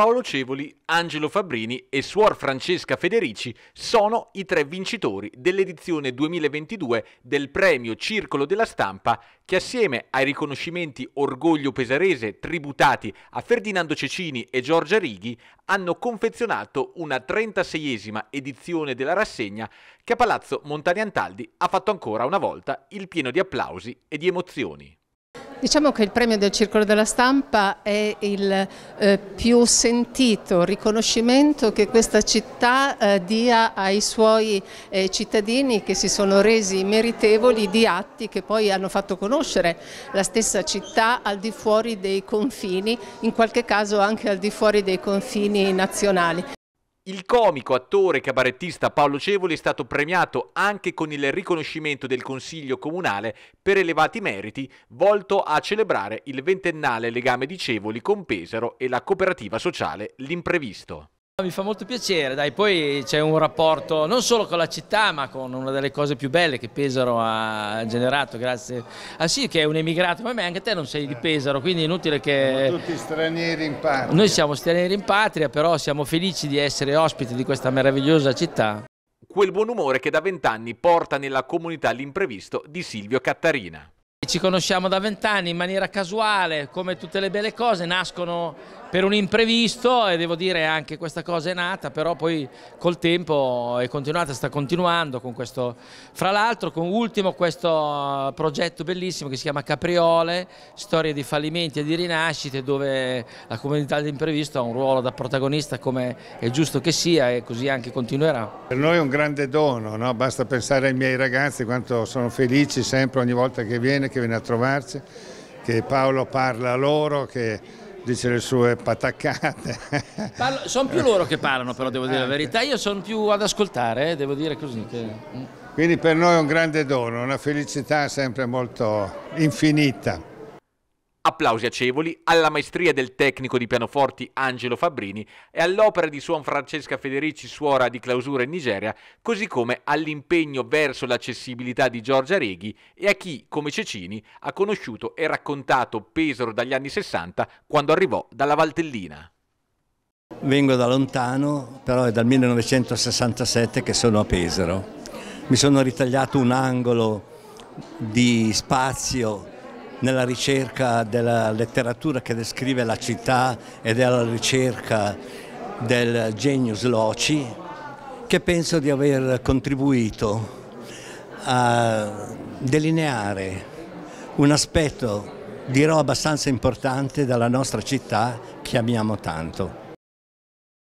Paolo Cevoli, Angelo Fabbrini e Suor Francesca Federici sono i tre vincitori dell'edizione 2022 del premio Circolo della Stampa che assieme ai riconoscimenti Orgoglio Pesarese tributati a Ferdinando Cecini e Giorgia Righi hanno confezionato una 36esima edizione della rassegna che a Palazzo Montani Antaldi ha fatto ancora una volta il pieno di applausi e di emozioni. Diciamo che il premio del Circolo della Stampa è il eh, più sentito riconoscimento che questa città eh, dia ai suoi eh, cittadini che si sono resi meritevoli di atti che poi hanno fatto conoscere la stessa città al di fuori dei confini, in qualche caso anche al di fuori dei confini nazionali. Il comico, attore e cabarettista Paolo Cevoli è stato premiato anche con il riconoscimento del Consiglio Comunale per elevati meriti, volto a celebrare il ventennale legame di Cevoli con Pesaro e la cooperativa sociale L'Imprevisto. Mi fa molto piacere, dai, poi c'è un rapporto non solo con la città ma con una delle cose più belle che Pesaro ha generato grazie a sì che è un emigrato come me, anche te non sei di Pesaro, quindi è inutile che... Siamo tutti stranieri in patria. Noi siamo stranieri in patria, però siamo felici di essere ospiti di questa meravigliosa città. Quel buon umore che da vent'anni porta nella comunità l'imprevisto di Silvio Cattarina ci conosciamo da vent'anni in maniera casuale, come tutte le belle cose, nascono per un imprevisto e devo dire anche questa cosa è nata, però poi col tempo è continuata, sta continuando con questo, fra l'altro con ultimo questo eh, progetto bellissimo che si chiama Capriole, storie di fallimenti e di rinascite dove la comunità dell'imprevisto ha un ruolo da protagonista come è giusto che sia e così anche continuerà. Per noi è un grande dono, no? basta pensare ai miei ragazzi quanto sono felici sempre ogni volta che viene, che che viene a trovarci, che Paolo parla loro, che dice le sue pataccate. sono più loro che parlano però, devo dire la verità, io sono più ad ascoltare, eh, devo dire così. Che... Mm. Quindi per noi è un grande dono, una felicità sempre molto infinita. Applausi acevoli alla maestria del tecnico di pianoforti Angelo Fabbrini e all'opera di Suon Francesca Federici, suora di clausura in Nigeria, così come all'impegno verso l'accessibilità di Giorgia Reghi e a chi, come Cecini, ha conosciuto e raccontato Pesaro dagli anni 60 quando arrivò dalla Valtellina. Vengo da lontano, però è dal 1967 che sono a Pesaro. Mi sono ritagliato un angolo di spazio nella ricerca della letteratura che descrive la città ed è alla ricerca del genius loci che penso di aver contribuito a delineare un aspetto dirò abbastanza importante dalla nostra città che amiamo tanto.